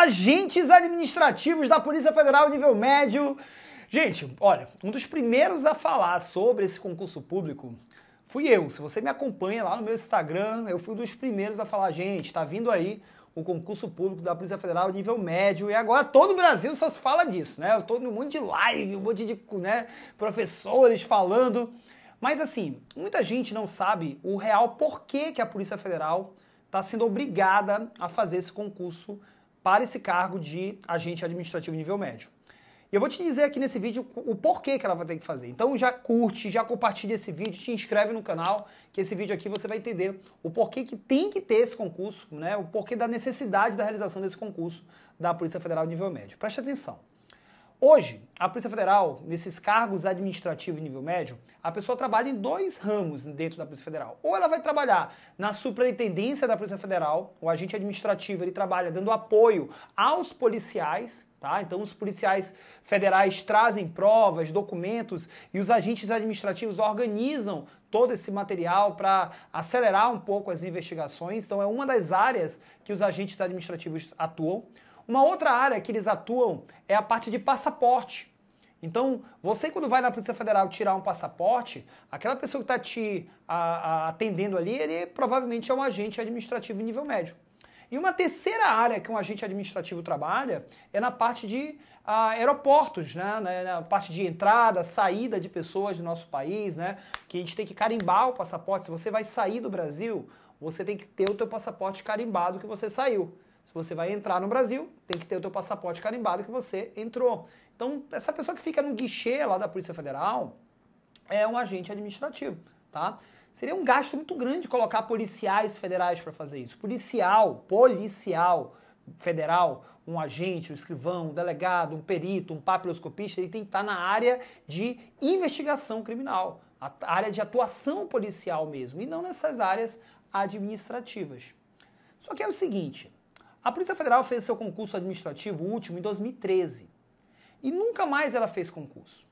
agentes administrativos da Polícia Federal nível médio. Gente, olha, um dos primeiros a falar sobre esse concurso público fui eu. Se você me acompanha lá no meu Instagram, eu fui um dos primeiros a falar, gente, tá vindo aí o concurso público da Polícia Federal nível médio, e agora todo o Brasil só se fala disso, né? Todo mundo de live, um monte de né, professores falando. Mas assim, muita gente não sabe o real porquê que a Polícia Federal está sendo obrigada a fazer esse concurso para esse cargo de agente administrativo nível médio. E eu vou te dizer aqui nesse vídeo o porquê que ela vai ter que fazer. Então já curte, já compartilha esse vídeo, te inscreve no canal, que esse vídeo aqui você vai entender o porquê que tem que ter esse concurso, né? O porquê da necessidade da realização desse concurso da Polícia Federal nível médio. Preste atenção. Hoje, a Polícia Federal, nesses cargos administrativos nível médio, a pessoa trabalha em dois ramos dentro da Polícia Federal. Ou ela vai trabalhar na superintendência da Polícia Federal, o agente administrativo ele trabalha dando apoio aos policiais, tá? Então os policiais federais trazem provas, documentos e os agentes administrativos organizam todo esse material para acelerar um pouco as investigações. Então é uma das áreas que os agentes administrativos atuam. Uma outra área que eles atuam é a parte de passaporte. Então, você quando vai na Polícia Federal tirar um passaporte, aquela pessoa que está te a, a, atendendo ali, ele provavelmente é um agente administrativo em nível médio. E uma terceira área que um agente administrativo trabalha é na parte de ah, aeroportos, né? na, parte de entrada, saída de pessoas do nosso país, né? que a gente tem que carimbar o passaporte. Se você vai sair do Brasil, você tem que ter o teu passaporte carimbado que você saiu. Se você vai entrar no Brasil, tem que ter o teu passaporte carimbado que você entrou. Então, essa pessoa que fica no guichê lá da Polícia Federal é um agente administrativo, tá? Seria um gasto muito grande colocar policiais federais para fazer isso. Policial, policial federal, um agente, um escrivão, um delegado, um perito, um papiloscopista, ele tem que estar tá na área de investigação criminal, a área de atuação policial mesmo, e não nessas áreas administrativas. Só que é o seguinte, a Polícia Federal fez seu concurso administrativo último em 2013 e nunca mais ela fez concurso.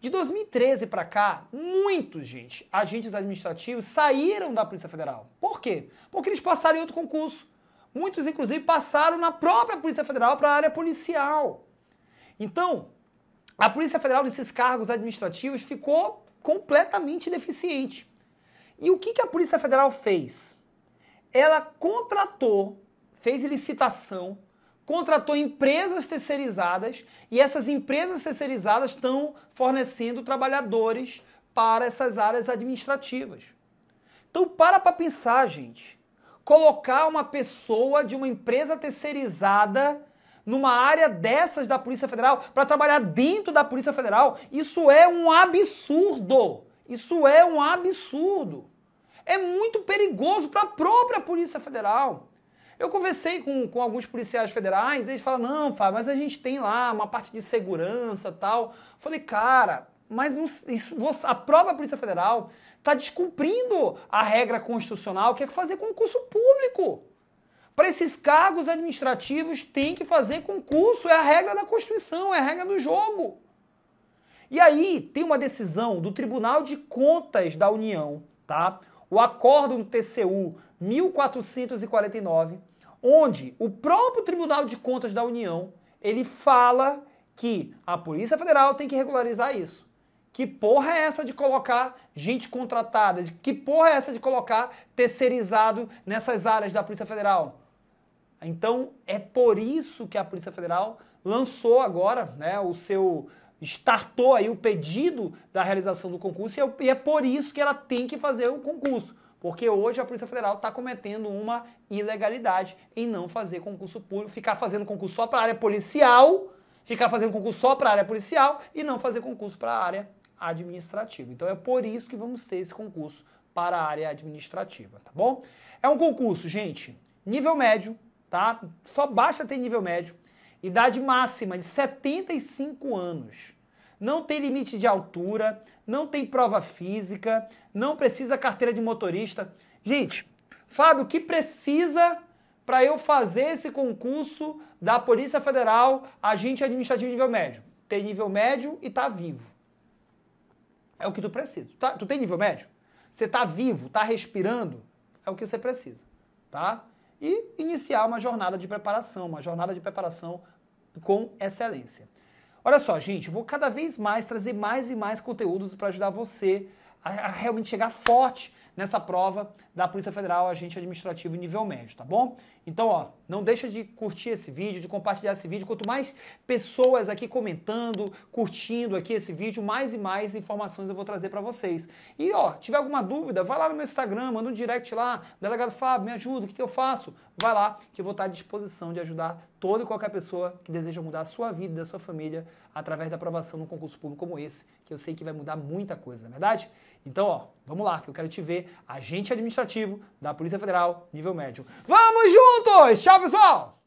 De 2013 para cá, muitos, gente, agentes administrativos saíram da Polícia Federal. Por quê? Porque eles passaram em outro concurso. Muitos, inclusive, passaram na própria Polícia Federal para a área policial. Então, a Polícia Federal nesses cargos administrativos ficou completamente deficiente. E o que, que a Polícia Federal fez? Ela contratou fez licitação, contratou empresas terceirizadas e essas empresas terceirizadas estão fornecendo trabalhadores para essas áreas administrativas. Então para para pensar, gente. Colocar uma pessoa de uma empresa terceirizada numa área dessas da Polícia Federal para trabalhar dentro da Polícia Federal, isso é um absurdo. Isso é um absurdo. É muito perigoso para a própria Polícia Federal. Eu conversei com, com alguns policiais federais, eles falaram: não, Fábio, mas a gente tem lá uma parte de segurança tal. Falei, cara, mas isso, a própria Polícia Federal está descumprindo a regra constitucional que é fazer concurso público. Para esses cargos administrativos tem que fazer concurso, é a regra da Constituição, é a regra do jogo. E aí tem uma decisão do Tribunal de Contas da União, tá? o acordo do TCU 1449, onde o próprio Tribunal de Contas da União, ele fala que a Polícia Federal tem que regularizar isso. Que porra é essa de colocar gente contratada? Que porra é essa de colocar terceirizado nessas áreas da Polícia Federal? Então, é por isso que a Polícia Federal lançou agora, né, o seu startou aí o pedido da realização do concurso é e é por isso que ela tem que fazer o concurso. Porque hoje a Polícia Federal está cometendo uma ilegalidade em não fazer concurso público, ficar fazendo concurso só para a área policial, ficar fazendo concurso só para a área policial e não fazer concurso para a área administrativa. Então é por isso que vamos ter esse concurso para a área administrativa, tá bom? É um concurso, gente, nível médio, tá? Só basta ter nível médio, idade máxima de 75 anos não tem limite de altura, não tem prova física, não precisa carteira de motorista. Gente, Fábio, o que precisa para eu fazer esse concurso da Polícia Federal, agente administrativo nível médio? Ter nível médio e tá vivo. É o que tu precisa. Tá, tu tem nível médio? Você tá vivo, tá respirando? É o que você precisa, tá? E iniciar uma jornada de preparação, uma jornada de preparação com excelência. Olha só, gente, vou cada vez mais trazer mais e mais conteúdos para ajudar você a, a realmente chegar forte nessa prova da Polícia Federal Agente Administrativo Nível Médio, tá bom? Então, ó, não deixa de curtir esse vídeo, de compartilhar esse vídeo. Quanto mais pessoas aqui comentando, curtindo aqui esse vídeo, mais e mais informações eu vou trazer para vocês. E, ó, tiver alguma dúvida, vai lá no meu Instagram, manda um direct lá, delegado Fábio, me ajuda, o que, que eu faço? Vai lá que eu vou estar à disposição de ajudar toda e qualquer pessoa que deseja mudar a sua vida, a sua família, através da aprovação num concurso público como esse, que eu sei que vai mudar muita coisa, não é verdade? Então, ó, vamos lá, que eu quero te ver, agente administrativo da Polícia Federal, nível médio. Vamos juntos! Tchau, pessoal!